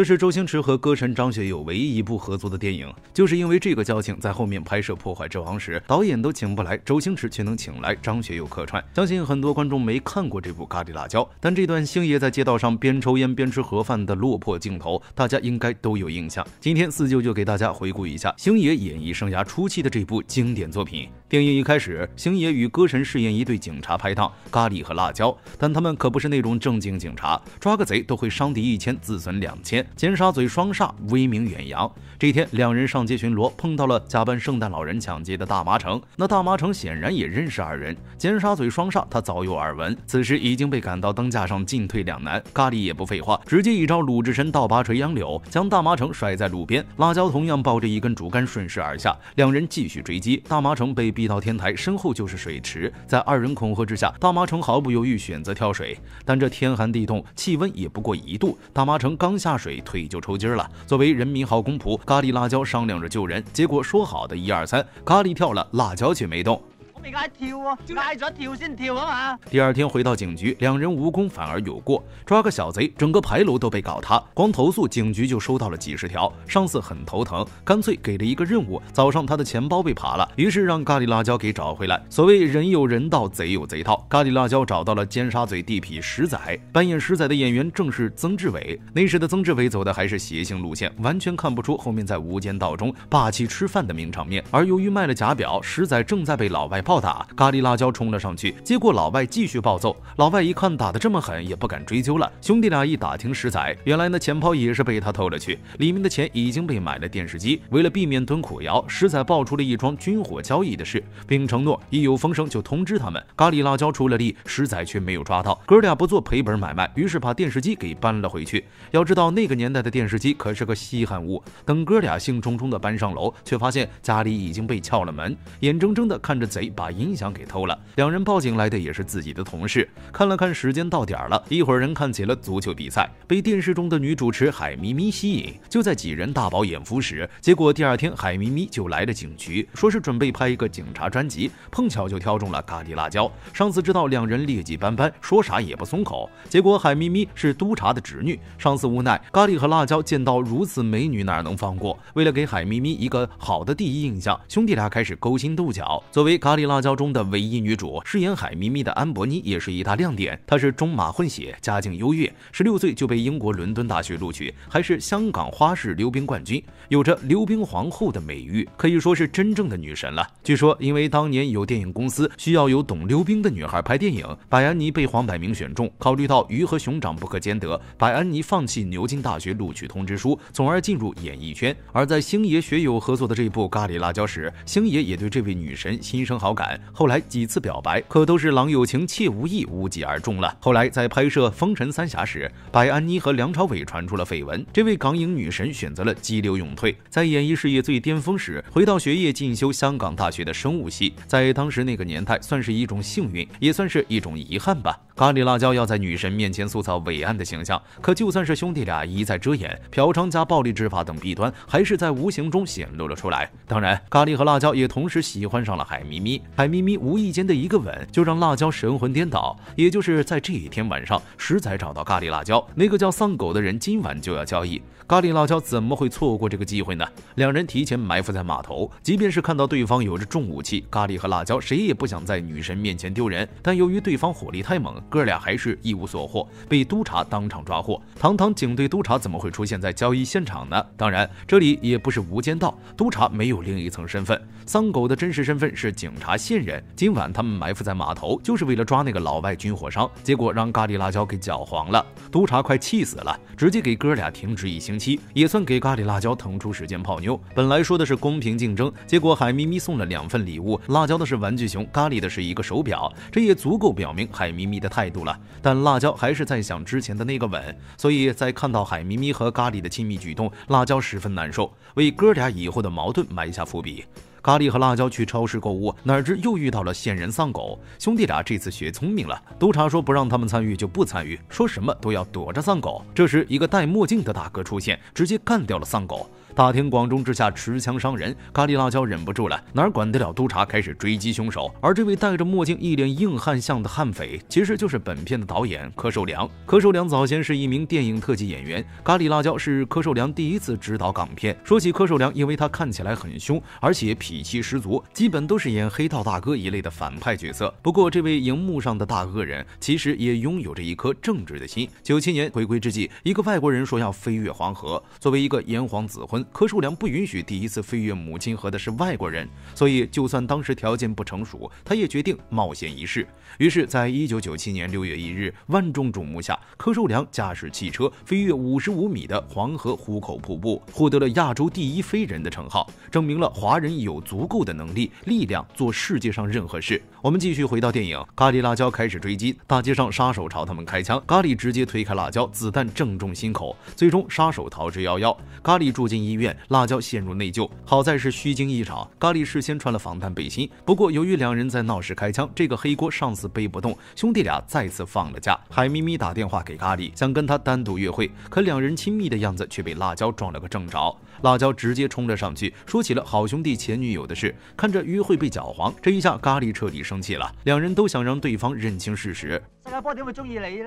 这是周星驰和歌神张学友唯一一部合作的电影，就是因为这个交情，在后面拍摄《破坏之王》时，导演都请不来周星驰，却能请来张学友客串。相信很多观众没看过这部《咖喱辣椒》，但这段星爷在街道上边抽烟边吃盒饭的落魄镜头，大家应该都有印象。今天四舅就给大家回顾一下星爷演艺生涯初期的这部经典作品。电影一开始，星爷与歌神饰演一对警察拍档，咖喱和辣椒，但他们可不是那种正经警察，抓个贼都会伤敌一千，自损两千，尖沙嘴双煞威名远扬。这天，两人上街巡逻，碰到了假扮圣诞老人抢劫的大麻城。那大麻城显然也认识二人，尖沙嘴双煞，他早有耳闻。此时已经被赶到灯架上，进退两难。咖喱也不废话，直接一招鲁智深倒拔垂杨柳，将大麻城甩在路边。辣椒同样抱着一根竹竿顺势而下，两人继续追击。大麻城被。逼。一到天台，身后就是水池。在二人恐吓之下，大麻城毫不犹豫选择跳水。但这天寒地冻，气温也不过一度。大麻城刚下水，腿就抽筋了。作为人民好公仆，咖喱辣椒商量着救人，结果说好的一二三，咖喱跳了，辣椒却没动。没拉跳就拉咗跳先跳啊嘛！第二天回到警局，两人无功反而有过，抓个小贼，整个牌楼都被搞塌，光投诉警局就收到了几十条，上司很头疼，干脆给了一个任务：早上他的钱包被扒了，于是让咖喱辣椒给找回来。所谓人有人道，贼有贼套，咖喱辣椒找到了尖沙嘴地痞石仔，扮演石仔的演员正是曾志伟。那时的曾志伟走的还是谐星路线，完全看不出后面在《无间道》中霸气吃饭的名场面。而由于卖了假表，石仔正在被老外。暴打咖喱辣椒冲了上去，结果老外继续暴揍。老外一看打得这么狠，也不敢追究了。兄弟俩一打听，实仔原来那钱包也是被他偷了去，里面的钱已经被买了电视机。为了避免蹲苦窑，实仔爆出了一桩军火交易的事，并承诺一有风声就通知他们。咖喱辣椒出了力，实仔却没有抓到。哥俩不做赔本买卖，于是把电视机给搬了回去。要知道那个年代的电视机可是个稀罕物。等哥俩兴冲冲的搬上楼，却发现家里已经被撬了门，眼睁睁的看着贼。把音响给偷了，两人报警来的也是自己的同事。看了看时间，到点了，一伙人看起了足球比赛，被电视中的女主持海咪咪吸引。就在几人大饱眼福时，结果第二天海咪咪就来了警局，说是准备拍一个警察专辑，碰巧就挑中了咖喱辣椒。上司知道两人劣迹斑斑，说啥也不松口。结果海咪咪是督察的侄女，上司无奈。咖喱和辣椒见到如此美女，哪能放过？为了给海咪咪一个好的第一印象，兄弟俩开始勾心斗角。作为咖喱。辣椒中的唯一女主饰演海咪咪的安柏妮也是一大亮点。她是中马混血，家境优越，十六岁就被英国伦敦大学录取，还是香港花式溜冰冠军，有着“溜冰皇后”的美誉，可以说是真正的女神了。据说因为当年有电影公司需要有懂溜冰的女孩拍电影，百安妮被黄百鸣选中，考虑到鱼和熊掌不可兼得，百安妮放弃牛津大学录取通知书，从而进入演艺圈。而在星爷学友合作的这部《咖喱辣椒》时，星爷也对这位女神心生好感。后来几次表白，可都是郎有情妾无意，无疾而终了。后来在拍摄《风尘三侠》时，白安妮和梁朝伟传出了绯闻，这位港影女神选择了激流勇退，在演艺事业最巅峰时，回到学业进修香港大学的生物系，在当时那个年代算是一种幸运，也算是一种遗憾吧。咖喱辣椒要在女神面前塑造伟岸的形象，可就算是兄弟俩一再遮掩，嫖娼加暴力执法等弊端，还是在无形中显露了出来。当然，咖喱和辣椒也同时喜欢上了海咪咪。海咪咪无意间的一个吻，就让辣椒神魂颠倒。也就是在这一天晚上，石仔找到咖喱辣椒，那个叫丧狗的人，今晚就要交易。咖喱辣椒怎么会错过这个机会呢？两人提前埋伏在码头，即便是看到对方有着重武器，咖喱和辣椒谁也不想在女神面前丢人。但由于对方火力太猛，哥俩还是一无所获，被督察当场抓获。堂堂警队督察怎么会出现在交易现场呢？当然，这里也不是无间道，督察没有另一层身份。丧狗的真实身份是警察线人。今晚他们埋伏在码头，就是为了抓那个老外军火商，结果让咖喱辣椒给搅黄了。督察快气死了，直接给哥俩停职一星。期。七也算给咖喱辣椒腾出时间泡妞。本来说的是公平竞争，结果海咪咪送了两份礼物，辣椒的是玩具熊，咖喱的是一个手表，这也足够表明海咪咪的态度了。但辣椒还是在想之前的那个吻，所以在看到海咪咪和咖喱的亲密举动，辣椒十分难受，为哥俩以后的矛盾埋下伏笔。咖喱和辣椒去超市购物，哪知又遇到了线人丧狗。兄弟俩这次学聪明了，督察说不让他们参与就不参与，说什么都要躲着丧狗。这时，一个戴墨镜的大哥出现，直接干掉了丧狗。大庭广众之下持枪伤人，咖喱辣椒忍不住了，哪管得了？督察开始追击凶手，而这位戴着墨镜、一脸硬汉相的悍匪，其实就是本片的导演柯受良。柯受良早先是一名电影特技演员，咖喱辣椒是柯受良第一次执导港片。说起柯受良，因为他看起来很凶，而且脾气十足，基本都是演黑道大哥一类的反派角色。不过，这位荧幕上的大恶人，其实也拥有着一颗正直的心。九七年回归之际，一个外国人说要飞越黄河，作为一个炎黄子孙。柯受良不允许第一次飞越母亲河的是外国人，所以就算当时条件不成熟，他也决定冒险一试。于是，在一九九七年六月一日，万众瞩目下，柯受良驾驶汽车飞越五十五米的黄河壶口瀑布，获得了亚洲第一飞人的称号，证明了华人有足够的能力、力量做世界上任何事。我们继续回到电影，咖喱辣椒开始追击，大街上杀手朝他们开枪，咖喱直接推开辣椒，子弹正中心口，最终杀手逃之夭夭。咖喱住进一。医院，辣椒陷入内疚。好在是虚惊一场，咖喱事先穿了防弹背心。不过由于两人在闹市开枪，这个黑锅上司背不动，兄弟俩再次放了假。海咪咪打电话给咖喱，想跟他单独约会，可两人亲密的样子却被辣椒撞了个正着。辣椒直接冲了上去，说起了好兄弟前女友的事。看着约会被搅黄，这一下咖喱彻底生气了。两人都想让对方认清事实。世世界界波点中意你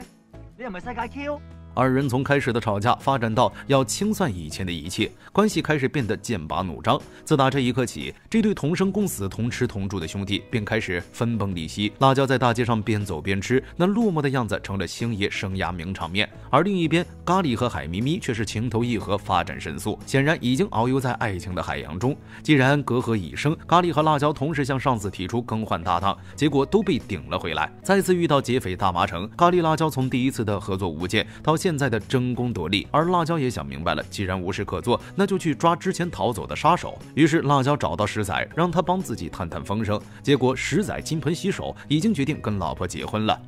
你又唔 Q。二人从开始的吵架发展到要清算以前的一切，关系开始变得剑拔弩张。自打这一刻起，这对同生共死、同吃同住的兄弟便开始分崩离析。辣椒在大街上边走边吃，那落寞的样子成了星爷生涯名场面。而另一边，咖喱和海咪咪却是情投意合，发展神速，显然已经遨游在爱情的海洋中。既然隔阂已生，咖喱和辣椒同时向上司提出更换搭档，结果都被顶了回来。再次遇到劫匪大麻城，咖喱辣椒从第一次的合作无间到。现在的争功夺利，而辣椒也想明白了，既然无事可做，那就去抓之前逃走的杀手。于是辣椒找到石仔，让他帮自己探探风声。结果石仔金盆洗手，已经决定跟老婆结婚了。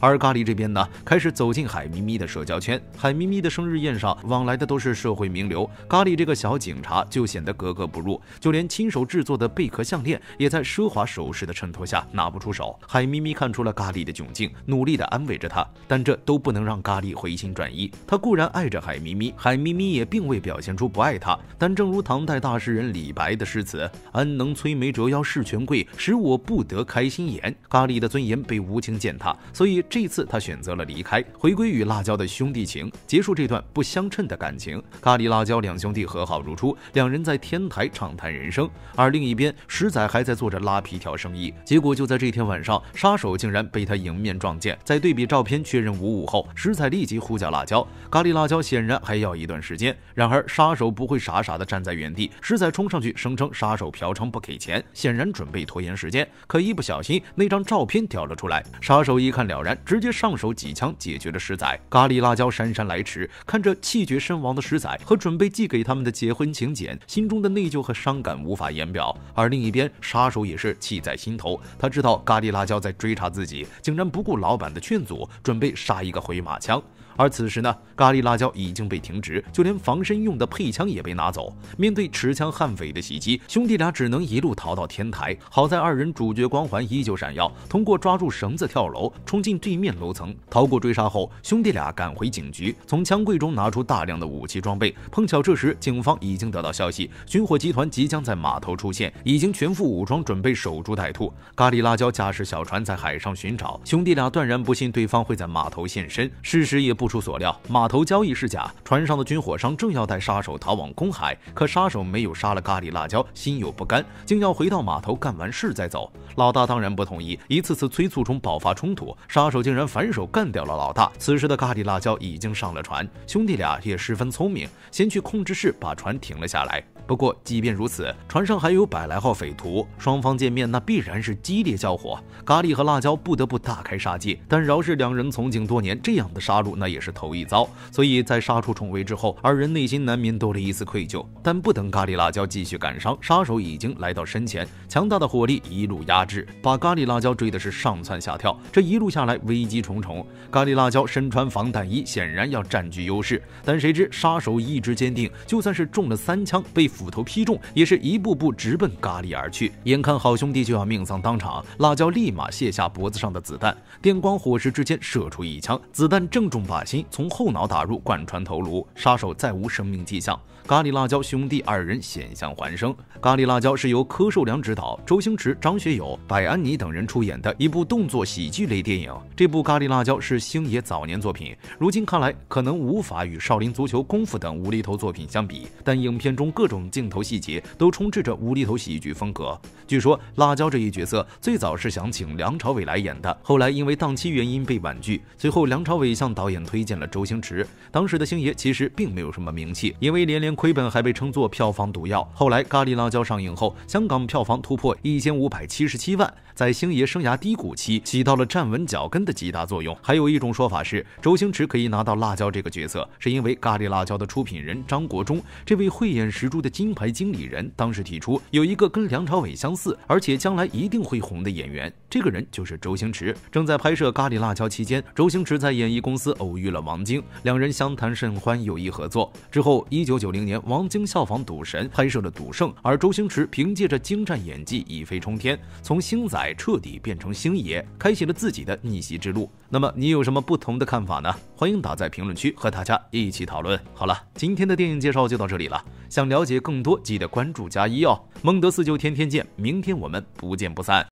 而咖喱这边呢，开始走进海咪咪的社交圈。海咪咪的生日宴上，往来的都是社会名流，咖喱这个小警察就显得格格不入。就连亲手制作的贝壳项链，也在奢华首饰的衬托下拿不出手。海咪咪看出了咖喱的窘境，努力的安慰着他，但这都不能让咖喱回心转意。他固然爱着海咪咪，海咪咪也并未表现出不爱他。但正如唐代大诗人李白的诗词：“安能摧眉折腰事权贵，使我不得开心颜。”咖喱的尊严被无情践踏，所以。这次他选择了离开，回归与辣椒的兄弟情，结束这段不相称的感情。咖喱辣椒两兄弟和好如初，两人在天台畅谈人生。而另一边，石仔还在做着拉皮条生意。结果就在这天晚上，杀手竟然被他迎面撞见。在对比照片确认无误后，石仔立即呼叫辣椒。咖喱辣椒显然还要一段时间。然而杀手不会傻傻的站在原地，石仔冲上去声称杀手嫖娼不给钱，显然准备拖延时间。可一不小心那张照片掉了出来，杀手一看了然。直接上手几枪解决了石仔，咖喱辣椒姗姗来迟，看着气绝身亡的石仔和准备寄给他们的结婚请柬，心中的内疚和伤感无法言表。而另一边，杀手也是气在心头，他知道咖喱辣椒在追查自己，竟然不顾老板的劝阻，准备杀一个回马枪。而此时呢，咖喱辣椒已经被停职，就连防身用的配枪也被拿走。面对持枪悍匪的袭击，兄弟俩只能一路逃到天台。好在二人主角光环依旧闪耀，通过抓住绳子跳楼，冲进对面楼层，逃过追杀后，兄弟俩赶回警局，从枪柜中拿出大量的武器装备。碰巧这时警方已经得到消息，军火集团即将在码头出现，已经全副武装，准备守株待兔。咖喱辣椒驾驶小船在海上寻找，兄弟俩断然不信对方会在码头现身，事实也不。不出所料，码头交易是假，船上的军火商正要带杀手逃往公海，可杀手没有杀了咖喱辣椒，心有不甘，竟要回到码头干完事再走。老大当然不同意，一次次催促中爆发冲突，杀手竟然反手干掉了老大。此时的咖喱辣椒已经上了船，兄弟俩也十分聪明，先去控制室把船停了下来。不过即便如此，船上还有百来号匪徒，双方见面那必然是激烈交火。咖喱和辣椒不得不大开杀戒，但饶是两人从警多年，这样的杀戮那也。也是头一遭，所以在杀出重围之后，二人内心难免多了一丝愧疚。但不等咖喱辣椒继续赶伤，杀手已经来到身前，强大的火力一路压制，把咖喱辣椒追的是上蹿下跳。这一路下来危机重重，咖喱辣椒身穿防弹衣，显然要占据优势。但谁知杀手意志坚定，就算是中了三枪，被斧头劈中，也是一步步直奔咖喱而去。眼看好兄弟就要命丧当场，辣椒立马卸下脖子上的子弹，电光火石之间射出一枪，子弹正中靶。从后脑打入，贯穿头颅，杀手再无生命迹象。咖喱辣椒兄弟二人险象环生。《咖喱辣椒》是由柯受良执导，周星驰、张学友、白安妮等人出演的一部动作喜剧类电影。这部《咖喱辣椒》是星爷早年作品，如今看来可能无法与《少林足球》《功夫》等无厘头作品相比，但影片中各种镜头细节都充斥着无厘头喜剧风格。据说辣椒这一角色最早是想请梁朝伟来演的，后来因为档期原因被婉拒，最后梁朝伟向导演。推荐了周星驰。当时的星爷其实并没有什么名气，因为连连亏本，还被称作票房毒药。后来《咖喱辣椒》上映后，香港票房突破一千五百七十七万，在星爷生涯低谷期起到了站稳脚跟的极大作用。还有一种说法是，周星驰可以拿到辣椒这个角色，是因为《咖喱辣椒》的出品人张国忠，这位慧眼识珠的金牌经理人，当时提出有一个跟梁朝伟相似，而且将来一定会红的演员，这个人就是周星驰。正在拍摄《咖喱辣椒》期间，周星驰在演艺公司偶。遇了王晶，两人相谈甚欢，有意合作。之后，一九九零年，王晶效仿赌神拍摄了《赌圣》，而周星驰凭借着精湛演技一飞冲天，从星仔彻底变成星爷，开启了自己的逆袭之路。那么，你有什么不同的看法呢？欢迎打在评论区和大家一起讨论。好了，今天的电影介绍就到这里了。想了解更多，记得关注加一哦。孟德四就天天见，明天我们不见不散。